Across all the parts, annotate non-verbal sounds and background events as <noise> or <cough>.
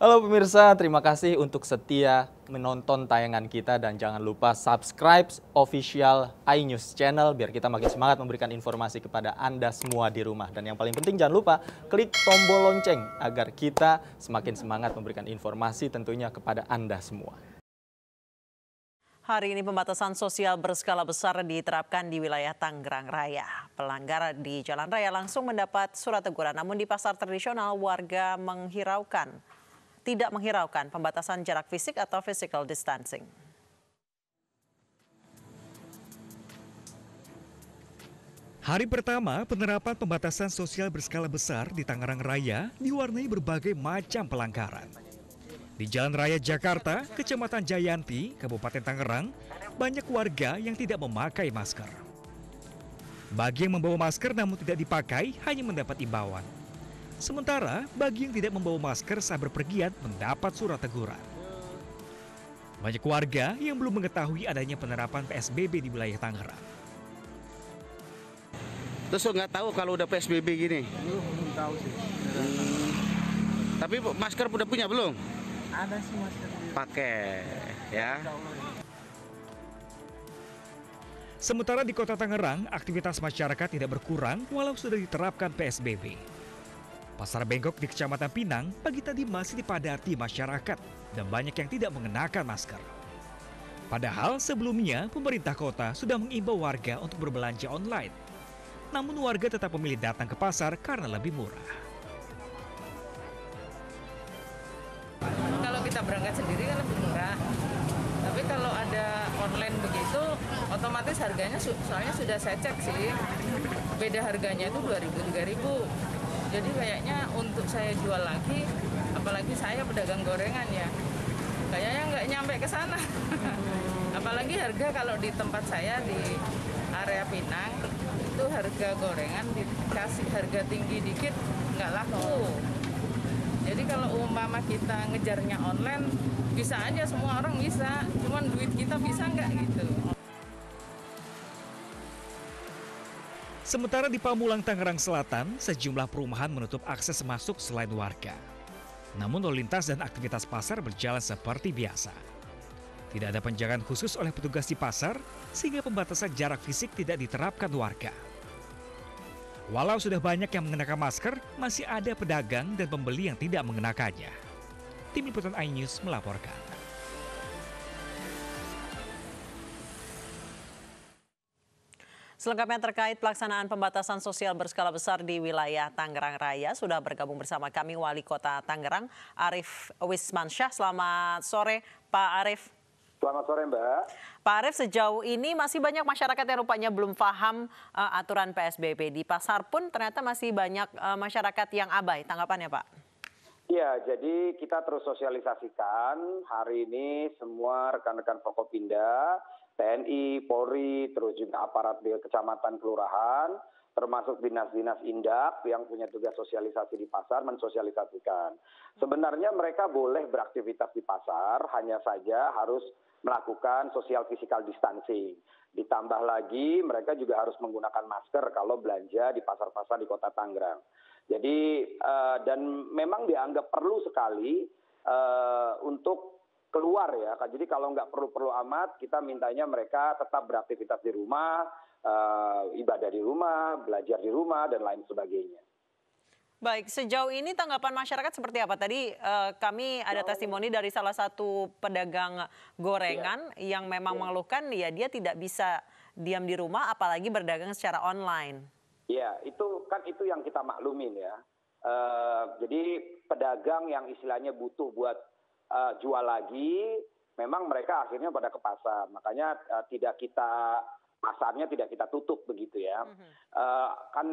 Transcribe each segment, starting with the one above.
Halo pemirsa, terima kasih untuk setia menonton tayangan kita dan jangan lupa subscribe official iNews channel biar kita makin semangat memberikan informasi kepada Anda semua di rumah. Dan yang paling penting jangan lupa klik tombol lonceng agar kita semakin semangat memberikan informasi tentunya kepada Anda semua. Hari ini pembatasan sosial berskala besar diterapkan di wilayah Tangerang Raya. Pelanggar di jalan raya langsung mendapat surat teguran, namun di pasar tradisional warga menghiraukan tidak menghiraukan pembatasan jarak fisik atau physical distancing. Hari pertama penerapan pembatasan sosial berskala besar di Tangerang Raya diwarnai berbagai macam pelanggaran. Di Jalan Raya Jakarta, Kecamatan Jayanti, Kabupaten Tangerang, banyak warga yang tidak memakai masker. Bagi yang membawa masker namun tidak dipakai, hanya mendapat imbauan. Sementara, bagi yang tidak membawa masker saat berpergian mendapat surat teguran. Banyak warga yang belum mengetahui adanya penerapan PSBB di wilayah Tangerang. Terus nggak tahu kalau udah PSBB gini? Belum, tahu sih. Hmm, tapi masker udah punya belum? Ada sih masker. Pakai, ya. Sementara di kota Tangerang, aktivitas masyarakat tidak berkurang walau sudah diterapkan PSBB. Pasar Bengkok di Kecamatan Pinang pagi tadi masih dipadati masyarakat dan banyak yang tidak mengenakan masker. Padahal sebelumnya pemerintah kota sudah mengimbau warga untuk berbelanja online. Namun warga tetap memilih datang ke pasar karena lebih murah. Kalau kita berangkat sendiri kan lebih murah. Tapi kalau ada online begitu, otomatis harganya soalnya sudah saya cek sih. Beda harganya itu 2000 3000 jadi kayaknya untuk saya jual lagi apalagi saya pedagang gorengan ya kayaknya nggak nyampe ke sana <laughs> apalagi harga kalau di tempat saya di area Pinang itu harga gorengan dikasih harga tinggi dikit nggak laku jadi kalau umpama kita ngejarnya online bisa aja semua orang bisa cuman duit kita bisa nggak gitu Sementara di Pamulang, Tangerang Selatan, sejumlah perumahan menutup akses masuk selain warga. Namun lalu lintas dan aktivitas pasar berjalan seperti biasa. Tidak ada penjagaan khusus oleh petugas di pasar, sehingga pembatasan jarak fisik tidak diterapkan warga. Walau sudah banyak yang mengenakan masker, masih ada pedagang dan pembeli yang tidak mengenakannya. Tim Liputan iNews melaporkan. Selengkapnya terkait pelaksanaan pembatasan sosial berskala besar di wilayah Tangerang Raya sudah bergabung bersama kami Wali Kota Tangerang Arif Wismansyah. Selamat sore Pak Arif. Selamat sore Mbak. Pak Arif sejauh ini masih banyak masyarakat yang rupanya belum paham uh, aturan PSBB. Di pasar pun ternyata masih banyak uh, masyarakat yang abai. Tanggapannya Pak? Iya, jadi kita terus sosialisasikan. Hari ini semua rekan-rekan pindah. TNI, Polri, terus juga aparat di kecamatan, kelurahan, termasuk dinas-dinas indak yang punya tugas sosialisasi di pasar mensosialisasikan. Sebenarnya mereka boleh beraktivitas di pasar, hanya saja harus melakukan sosial physical distancing. Ditambah lagi mereka juga harus menggunakan masker kalau belanja di pasar-pasar di Kota Tangerang. Jadi eh, dan memang dianggap perlu sekali eh, untuk keluar ya. Jadi kalau nggak perlu-perlu amat, kita mintanya mereka tetap beraktivitas di rumah, uh, ibadah di rumah, belajar di rumah, dan lain sebagainya. Baik, sejauh ini tanggapan masyarakat seperti apa? Tadi uh, kami ada testimoni dari salah satu pedagang gorengan ya. yang memang ya. mengeluhkan ya dia tidak bisa diam di rumah apalagi berdagang secara online. Ya, itu kan itu yang kita maklumin ya. Uh, jadi pedagang yang istilahnya butuh buat Eh, jual lagi memang mereka akhirnya pada ke pasar makanya eh, tidak kita pasarnya tidak kita tutup begitu ya mhm. eh, kan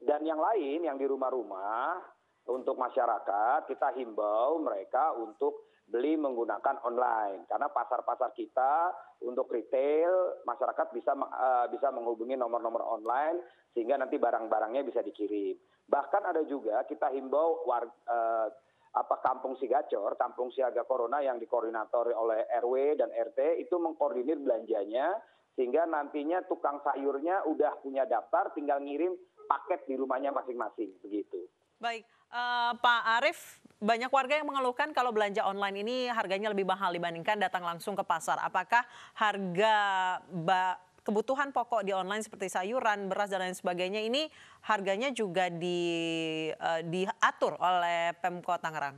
dan yang lain yang di rumah-rumah untuk masyarakat kita himbau mereka untuk beli menggunakan online karena pasar-pasar kita untuk retail masyarakat bisa uh, bisa menghubungi nomor-nomor online sehingga nanti barang-barangnya bisa dikirim. Bahkan ada juga kita himbau warga uh, apa Kampung Si Gacor, Kampung Siaga Corona yang dikoordinator oleh RW dan RT itu mengkoordinir belanjanya sehingga nantinya tukang sayurnya udah punya daftar tinggal ngirim paket di rumahnya masing-masing begitu. Baik, uh, Pak Arief, banyak warga yang mengeluhkan kalau belanja online ini harganya lebih mahal dibandingkan datang langsung ke pasar. Apakah harga ba kebutuhan pokok di online seperti sayuran, beras dan lain sebagainya ini harganya juga di, uh, diatur oleh Pemkot Tangerang?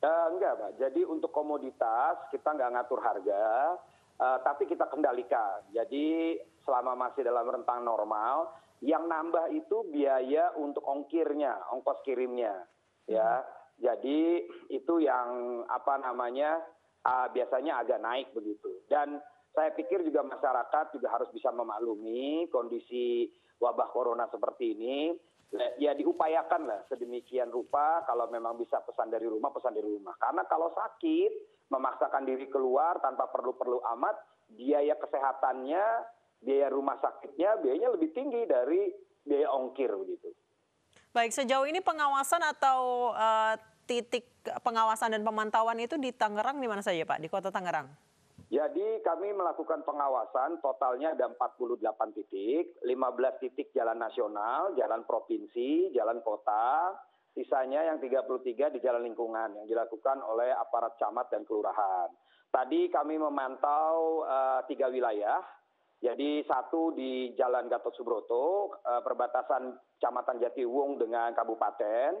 Uh, enggak, pak. Jadi untuk komoditas kita nggak ngatur harga, uh, tapi kita kendalikan. Jadi selama masih dalam rentang normal, yang nambah itu biaya untuk ongkirnya, ongkos kirimnya, ya. Hmm. Jadi itu yang apa namanya uh, biasanya agak naik begitu. Dan saya pikir juga masyarakat juga harus bisa memaklumi kondisi wabah corona seperti ini. Ya diupayakan lah sedemikian rupa kalau memang bisa pesan dari rumah, pesan dari rumah. Karena kalau sakit, memaksakan diri keluar tanpa perlu-perlu amat, biaya kesehatannya, biaya rumah sakitnya, biayanya lebih tinggi dari biaya ongkir begitu. Baik, sejauh ini pengawasan atau uh, titik pengawasan dan pemantauan itu di Tangerang di mana saja Pak? Di kota Tangerang? Jadi kami melakukan pengawasan totalnya ada 48 titik, 15 titik jalan nasional, jalan provinsi, jalan kota, sisanya yang 33 di jalan lingkungan yang dilakukan oleh aparat camat dan kelurahan. Tadi kami memantau uh, tiga wilayah, jadi satu di Jalan Gatot Subroto, uh, perbatasan Kecamatan Jatiwung dengan Kabupaten.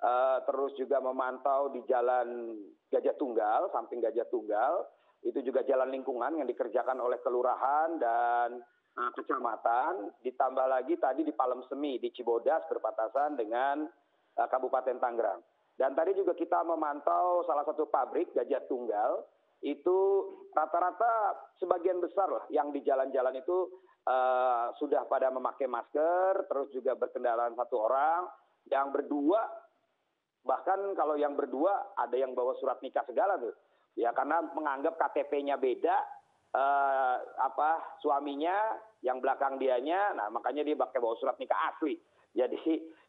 uh, terus juga memantau di Jalan Gajah Tunggal, samping Gajah Tunggal itu juga jalan lingkungan yang dikerjakan oleh kelurahan dan ah, kecamatan, ditambah lagi tadi di Palemsemi, di Cibodas berbatasan dengan uh, Kabupaten Tangerang. Dan tadi juga kita memantau salah satu pabrik Gajah Tunggal itu rata-rata sebagian besar lah yang di jalan-jalan itu uh, sudah pada memakai masker, terus juga berkendaraan satu orang, yang berdua bahkan kalau yang berdua ada yang bawa surat nikah segala tuh ya karena menganggap KTP-nya beda eh, apa suaminya yang belakang dianya nah makanya dia pakai bawa surat nikah asli jadi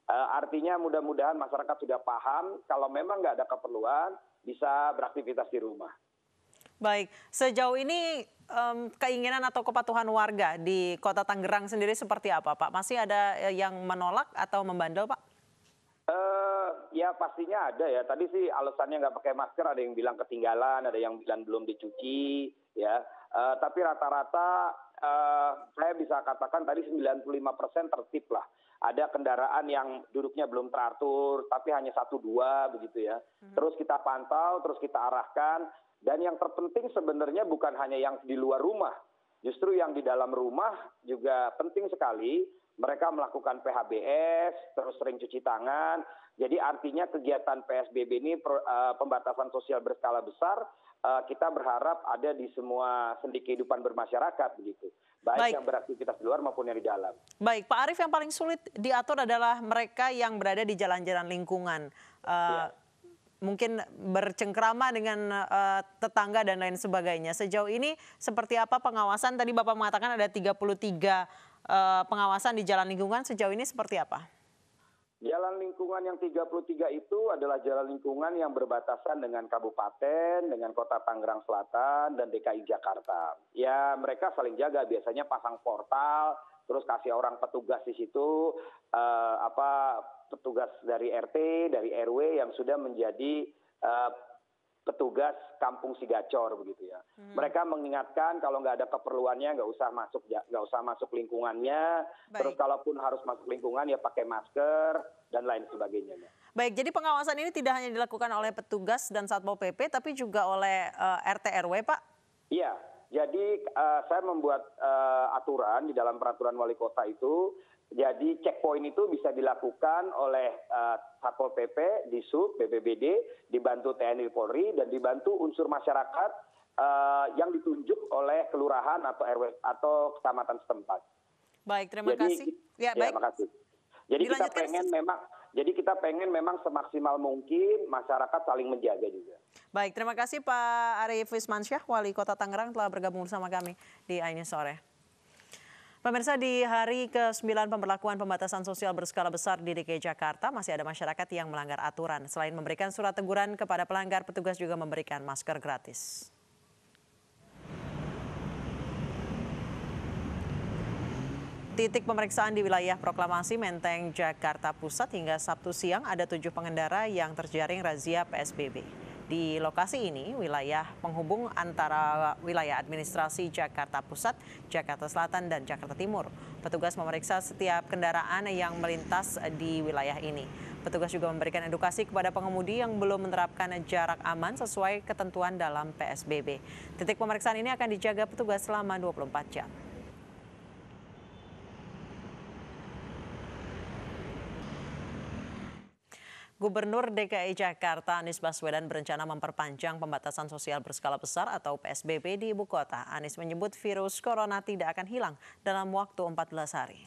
eh, artinya mudah-mudahan masyarakat sudah paham kalau memang nggak ada keperluan bisa beraktivitas di rumah baik sejauh ini um, keinginan atau kepatuhan warga di kota Tangerang sendiri seperti apa pak masih ada eh, yang menolak atau membandel pak ya pastinya ada ya. Tadi sih alasannya nggak pakai masker, ada yang bilang ketinggalan, ada yang bilang belum dicuci, ya. Uh, tapi rata-rata uh, saya bisa katakan tadi 95% persen tertib lah. Ada kendaraan yang duduknya belum teratur, tapi hanya satu dua begitu ya. Hmm. Terus kita pantau, terus kita arahkan. Dan yang terpenting sebenarnya bukan hanya yang di luar rumah, justru yang di dalam rumah juga penting sekali mereka melakukan PHBS, terus sering cuci tangan. Jadi artinya kegiatan PSBB ini eh, pembatasan sosial berskala besar eh, kita berharap ada di semua sendi kehidupan bermasyarakat begitu. Baik, Baik yang beraktivitas di luar maupun yang di dalam. Baik, Pak Arif yang paling sulit diatur adalah mereka yang berada di jalan-jalan lingkungan. Ya mungkin bercengkrama dengan uh, tetangga dan lain sebagainya. Sejauh ini seperti apa pengawasan? Tadi Bapak mengatakan ada 33 uh, eh, pengawasan di jalan lingkungan. Sejauh ini seperti apa? Jalan lingkungan yang 33 itu adalah jalan lingkungan yang berbatasan dengan kabupaten, dengan kota Tangerang Selatan, dan DKI Jakarta. Ya mereka saling jaga, biasanya pasang portal, terus kasih orang petugas di situ uh, apa petugas dari RT, dari RW yang sudah menjadi uh, petugas kampung Sigacor begitu ya. Hmm. Mereka mengingatkan kalau nggak ada keperluannya nggak usah masuk nggak usah masuk lingkungannya. Baik. Terus kalaupun harus masuk lingkungan ya pakai masker dan lain sebagainya. Ya. Baik, jadi pengawasan ini tidak hanya dilakukan oleh petugas dan satpol pp, tapi juga oleh uh, eh, RT RW, Pak? Iya, jadi eh, saya membuat eh, aturan di dalam peraturan wali kota itu jadi checkpoint itu bisa dilakukan oleh eh, satpol pp disub, bpbd dibantu tni polri dan dibantu unsur masyarakat yang ditunjuk oleh kelurahan atau rw atau kecamatan setempat baik terima jadi, kasih ya, ya baik terima kasih jadi kita pengen memang jadi kita pengen memang semaksimal mungkin masyarakat saling menjaga juga. Baik, terima kasih Pak Arief Wismansyah, Wali Kota Tangerang telah bergabung bersama kami di Aini Sore. Pemirsa di hari ke-9 pemberlakuan pembatasan sosial berskala besar di DKI Jakarta masih ada masyarakat yang melanggar aturan. Selain memberikan surat teguran kepada pelanggar, petugas juga memberikan masker gratis. titik pemeriksaan di wilayah Proklamasi Menteng, Jakarta Pusat hingga Sabtu siang ada tujuh pengendara yang terjaring razia PSBB. Di lokasi ini, wilayah penghubung antara wilayah administrasi Jakarta Pusat, Jakarta Selatan, dan Jakarta Timur. Petugas memeriksa setiap kendaraan yang melintas di wilayah ini. Petugas juga memberikan edukasi kepada pengemudi yang belum menerapkan jarak aman sesuai ketentuan dalam PSBB. Titik pemeriksaan ini akan dijaga petugas selama 24 jam. Gubernur DKI Jakarta Anies Baswedan berencana memperpanjang pembatasan sosial berskala besar atau PSBB di ibu kota. Anies menyebut virus corona tidak akan hilang dalam waktu 14 hari.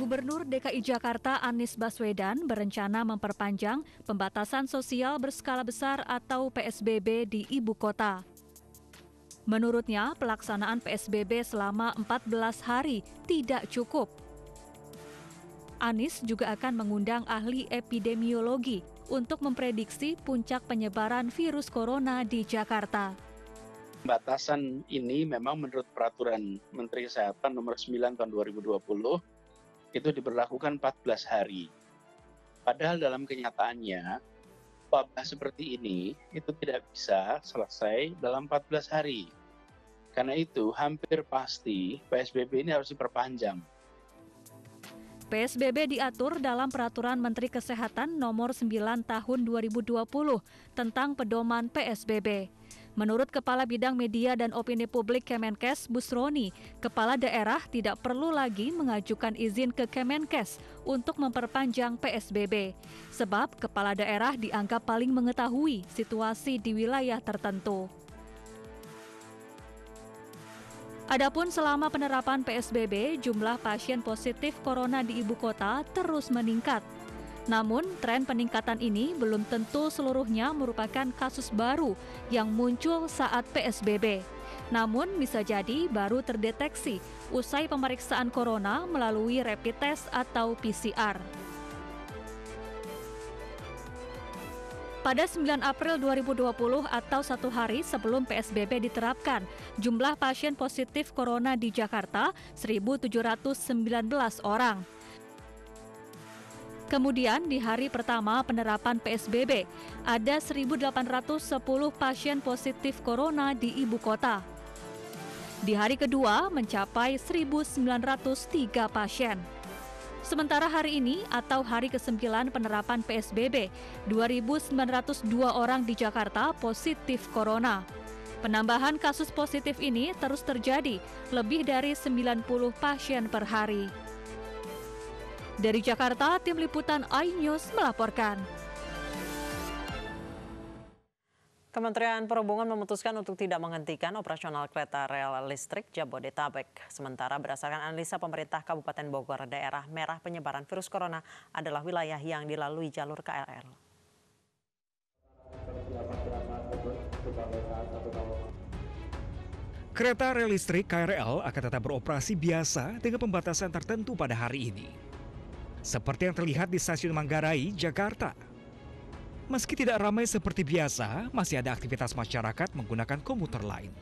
Gubernur DKI Jakarta Anies Baswedan berencana memperpanjang pembatasan sosial berskala besar atau PSBB di ibu kota. Menurutnya, pelaksanaan PSBB selama 14 hari tidak cukup Anies juga akan mengundang ahli epidemiologi untuk memprediksi puncak penyebaran virus corona di Jakarta. Batasan ini memang menurut peraturan Menteri Kesehatan nomor 9 tahun 2020 itu diberlakukan 14 hari. Padahal dalam kenyataannya wabah seperti ini itu tidak bisa selesai dalam 14 hari. Karena itu hampir pasti PSBB ini harus diperpanjang PSBB diatur dalam Peraturan Menteri Kesehatan Nomor 9 Tahun 2020 tentang pedoman PSBB. Menurut Kepala Bidang Media dan Opini Publik Kemenkes, Busroni, kepala daerah tidak perlu lagi mengajukan izin ke Kemenkes untuk memperpanjang PSBB, sebab kepala daerah dianggap paling mengetahui situasi di wilayah tertentu. Adapun selama penerapan PSBB, jumlah pasien positif corona di ibu kota terus meningkat. Namun, tren peningkatan ini belum tentu seluruhnya merupakan kasus baru yang muncul saat PSBB. Namun, bisa jadi baru terdeteksi usai pemeriksaan corona melalui rapid test atau PCR. Pada 9 April 2020 atau satu hari sebelum PSBB diterapkan, jumlah pasien positif corona di Jakarta 1.719 orang. Kemudian di hari pertama penerapan PSBB, ada 1.810 pasien positif corona di ibu kota. Di hari kedua mencapai 1.903 pasien. Sementara hari ini atau hari ke-9 penerapan PSBB, 2.902 orang di Jakarta positif corona. Penambahan kasus positif ini terus terjadi, lebih dari 90 pasien per hari. Dari Jakarta, tim liputan iNews melaporkan. Kementerian Perhubungan memutuskan untuk tidak menghentikan operasional kereta rel listrik Jabodetabek. Sementara berdasarkan analisa pemerintah Kabupaten Bogor, daerah merah penyebaran virus corona adalah wilayah yang dilalui jalur KRL. Kereta rel listrik KRL akan tetap beroperasi biasa dengan pembatasan tertentu pada hari ini. Seperti yang terlihat di stasiun Manggarai, Jakarta. Meski tidak ramai seperti biasa, masih ada aktivitas masyarakat menggunakan komuter lain.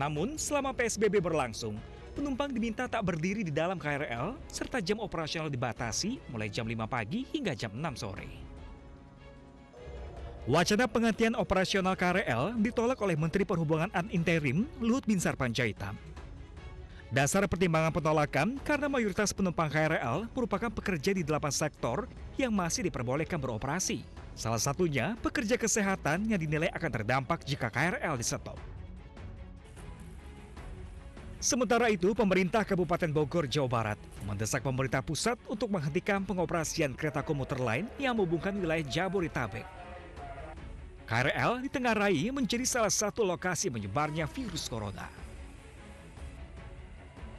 Namun, selama PSBB berlangsung, penumpang diminta tak berdiri di dalam KRL, serta jam operasional dibatasi mulai jam 5 pagi hingga jam 6 sore. Wacana penghentian operasional KRL ditolak oleh Menteri Perhubungan An Interim Luhut Binsar Panjaitan. Dasar pertimbangan penolakan karena mayoritas penumpang KRL merupakan pekerja di delapan sektor yang masih diperbolehkan beroperasi. Salah satunya pekerja kesehatan yang dinilai akan terdampak jika KRL disetop. Sementara itu, pemerintah Kabupaten Bogor, Jawa Barat mendesak pemerintah pusat untuk menghentikan pengoperasian kereta komuter lain yang menghubungkan wilayah Jabodetabek. KRL ditengarai menjadi salah satu lokasi menyebarnya virus corona.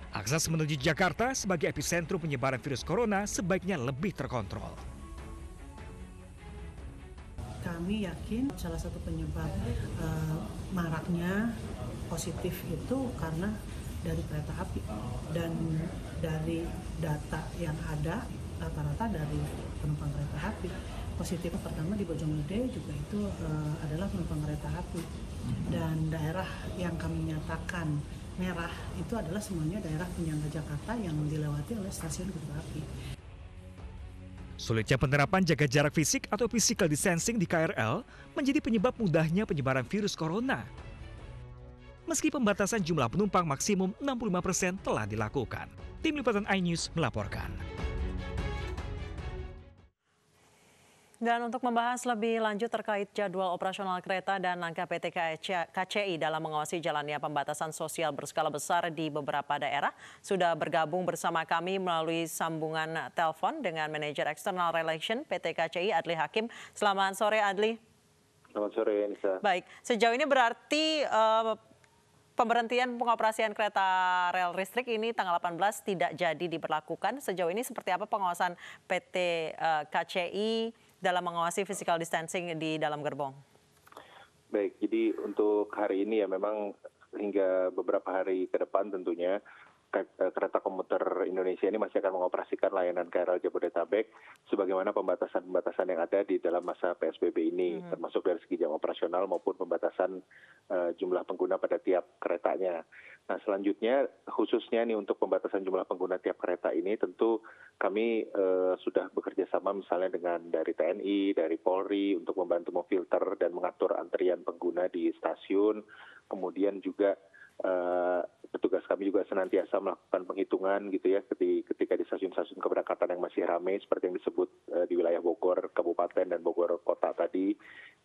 Akses menuju Jakarta sebagai epicentrum penyebaran virus corona sebaiknya lebih terkontrol. Kami yakin salah satu penyebab uh, maraknya positif itu karena dari kereta api dan dari data yang ada rata-rata dari penumpang kereta api positif pertama di Bojonggede juga itu uh, adalah penumpang kereta api dan daerah yang kami nyatakan merah itu adalah semuanya daerah penyangga Jakarta yang dilewati oleh stasiun kereta api. Sulitnya penerapan jaga jarak fisik atau physical distancing di KRL menjadi penyebab mudahnya penyebaran virus corona. Meski pembatasan jumlah penumpang maksimum 65% telah dilakukan. Tim Liputan iNews melaporkan. Dan untuk membahas lebih lanjut terkait jadwal operasional kereta dan langkah PT KCI dalam mengawasi jalannya pembatasan sosial berskala besar di beberapa daerah, sudah bergabung bersama kami melalui sambungan telepon dengan manajer External relation PT KCI Adli Hakim. Selamat sore Adli. Selamat sore Nisa. Baik, sejauh ini berarti uh, pemberhentian pengoperasian kereta rel listrik ini tanggal 18 tidak jadi diberlakukan. Sejauh ini seperti apa pengawasan PT eh, KCI? dalam mengawasi physical distancing di dalam gerbong? Baik, jadi untuk hari ini ya memang hingga beberapa hari ke depan tentunya kereta komuter Indonesia ini masih akan mengoperasikan layanan KRL Jabodetabek sebagaimana pembatasan-pembatasan yang ada di dalam masa PSBB ini hmm. termasuk dari segi jam operasional maupun pembatasan uh, jumlah pengguna pada tiap keretanya. Nah, selanjutnya khususnya nih untuk pembatasan jumlah pengguna tiap kereta ini tentu kami uh, sudah bekerja sama misalnya dengan dari TNI, dari Polri untuk membantu memfilter dan mengatur antrian pengguna di stasiun, kemudian juga Eh, petugas kami juga senantiasa melakukan penghitungan gitu ya ketika di stasiun-stasiun keberangkatan yang masih ramai seperti yang disebut eh, di wilayah Bogor Kabupaten dan Bogor Kota tadi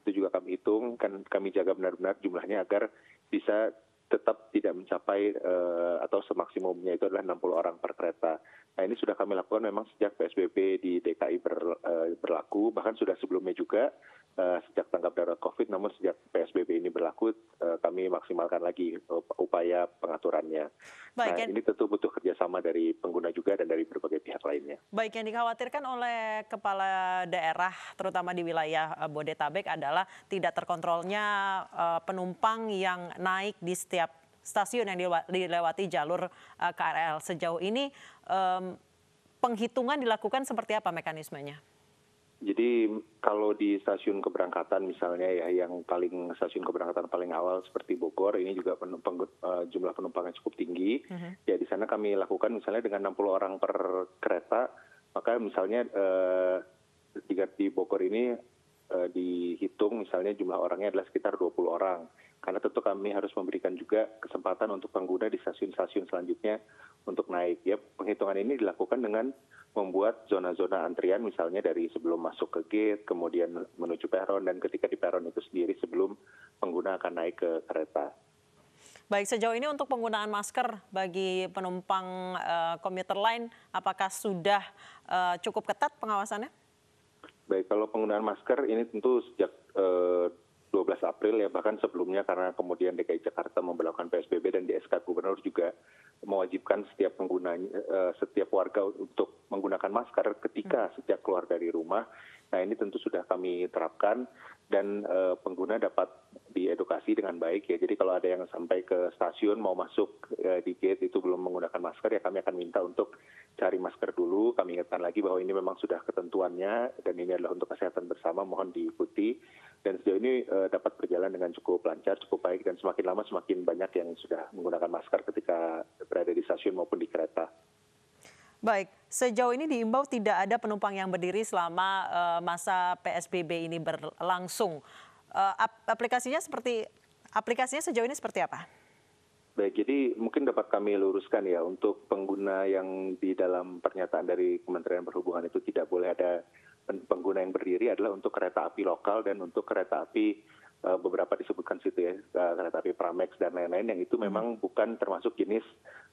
itu juga kami hitung kan kami jaga benar-benar jumlahnya agar bisa tetap tidak mencapai eh, atau semaksimumnya itu adalah 60 orang per kereta. Nah ini sudah kami lakukan memang sejak PSBB di DKI ber, uh, berlaku, bahkan sudah sebelumnya juga uh, sejak tanggap darurat COVID, namun sejak PSBB ini berlaku uh, kami maksimalkan lagi upaya pengaturannya. Baik, nah ini tentu butuh kerjasama dari pengguna juga dan dari berbagai pihak lainnya. Baik yang dikhawatirkan oleh kepala daerah, terutama di wilayah Bodetabek adalah tidak terkontrolnya uh, penumpang yang naik di setiap stasiun yang dilewati jalur eh, KRL. Sejauh ini penghitungan dilakukan seperti apa mekanismenya? Jadi kalau di stasiun keberangkatan misalnya ya yang paling stasiun keberangkatan paling awal seperti Bogor ini juga eh, penumpang uh, jumlah penumpangnya cukup tinggi. Uh mhm. -huh. Ya di sana kami lakukan misalnya dengan 60 orang per kereta, maka misalnya uh, di Bogor ini uh, dihitung misalnya jumlah orangnya adalah sekitar 20 orang karena tentu kami harus memberikan juga kesempatan untuk pengguna di stasiun-stasiun selanjutnya untuk naik. Ya, penghitungan ini dilakukan dengan membuat zona-zona antrian misalnya dari sebelum masuk ke gate, kemudian menuju peron, dan ketika di peron itu sendiri sebelum pengguna akan naik ke kereta. Baik, sejauh ini untuk penggunaan masker bagi penumpang uh, komuter lain, apakah sudah uh, cukup ketat pengawasannya? Baik, kalau penggunaan masker ini tentu sejak uh, 12 April ya bahkan sebelumnya karena kemudian DKI Jakarta memperlakukan PSBB dan di SK Gubernur juga mewajibkan setiap pengguna eh, setiap warga untuk menggunakan masker ketika hmm. setiap keluar dari rumah. Nah, ini tentu sudah kami terapkan dan eh, pengguna dapat diedukasi dengan baik ya. Jadi kalau ada yang sampai ke stasiun mau masuk eh, di gate itu belum menggunakan masker ya kami akan minta untuk cari masker dulu. Kami ingatkan lagi bahwa ini memang sudah ketentuannya dan ini adalah untuk kesehatan bersama mohon diikuti dan sejauh ini uh, dapat berjalan dengan cukup lancar, cukup baik dan semakin lama semakin banyak yang sudah menggunakan masker ketika berada di stasiun maupun di kereta. Baik, sejauh ini diimbau tidak ada penumpang yang berdiri selama uh, masa PSBB ini berlangsung. Uh, aplikasinya seperti aplikasinya sejauh ini seperti apa? Baik, jadi mungkin dapat kami luruskan ya untuk pengguna yang di dalam pernyataan dari Kementerian Perhubungan itu tidak boleh ada pengguna yang berdiri adalah untuk kereta api lokal dan untuk kereta api eh, beberapa disebutkan situ ya eh, kereta api Pramex dan lain-lain yang itu hmm. memang bukan termasuk jenis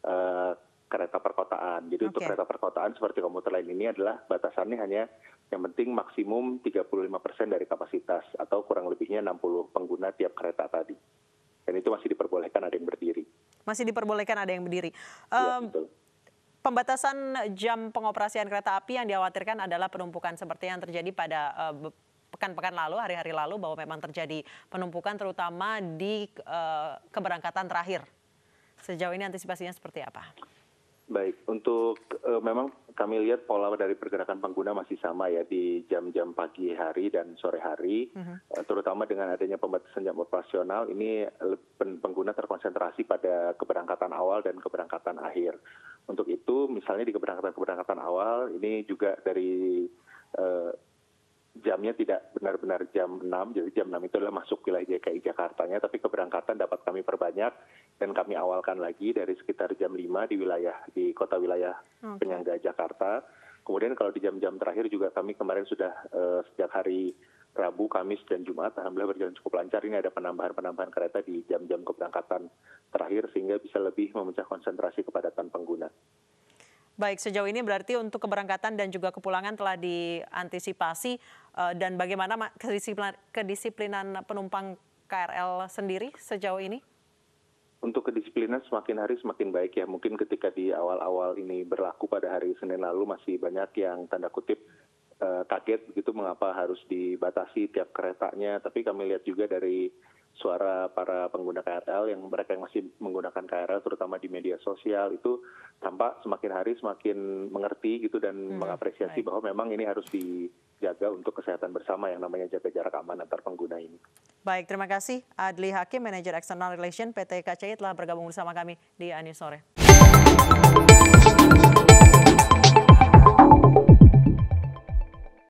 uh, kereta perkotaan. Jadi okay. untuk kereta perkotaan seperti komuter lain ini adalah batasannya hanya yang penting maksimum 35% dari kapasitas atau kurang lebihnya 60 pengguna tiap kereta tadi. Dan itu masih diperbolehkan ada yang berdiri. Masih diperbolehkan ada yang berdiri. Um, ya, betul Pembatasan jam pengoperasian kereta api yang dikhawatirkan adalah penumpukan seperti yang terjadi pada eh, pekan-pekan lalu, hari-hari lalu bahwa memang terjadi penumpukan terutama di uh, keberangkatan terakhir. Sejauh ini antisipasinya seperti apa? Baik, untuk e, memang kami lihat pola dari pergerakan pengguna masih sama ya di jam-jam pagi hari dan sore hari, uh-huh. e, terutama dengan adanya pembatasan jam operasional ini pengguna terkonsentrasi pada keberangkatan awal dan keberangkatan akhir. Untuk itu, misalnya di keberangkatan-keberangkatan awal, ini juga dari uh, jamnya tidak benar-benar jam 6, jadi jam 6 itu adalah masuk wilayah JKI Jakartanya, tapi keberangkatan dapat kami perbanyak dan kami awalkan lagi dari sekitar jam 5 di wilayah di kota wilayah penyangga Jakarta. Kemudian kalau di jam-jam terakhir juga kami kemarin sudah uh, sejak hari Rabu, Kamis, dan Jumat alhamdulillah berjalan cukup lancar. Ini ada penambahan-penambahan kereta di jam-jam keberangkatan terakhir sehingga bisa lebih memecah konsentrasi kepadatan pengguna. Baik, sejauh ini berarti untuk keberangkatan dan juga kepulangan telah diantisipasi eh, dan bagaimana kedisiplinan, kedisiplinan penumpang KRL sendiri sejauh ini? Untuk kedisiplinan semakin hari semakin baik ya. Mungkin ketika di awal-awal ini berlaku pada hari Senin lalu masih banyak yang tanda kutip Eh, kaget begitu mengapa harus dibatasi tiap keretanya. Tapi kami lihat juga dari suara para pengguna KRL yang mereka yang masih menggunakan KRL terutama di media sosial itu tampak semakin hari semakin mengerti gitu dan hmm, mengapresiasi baik. bahwa memang ini harus dijaga untuk kesehatan bersama yang namanya jaga jarak aman antar pengguna ini. Baik, terima kasih Adli Hakim, Manager External Relation PT KCI telah bergabung bersama kami di Ani Sore.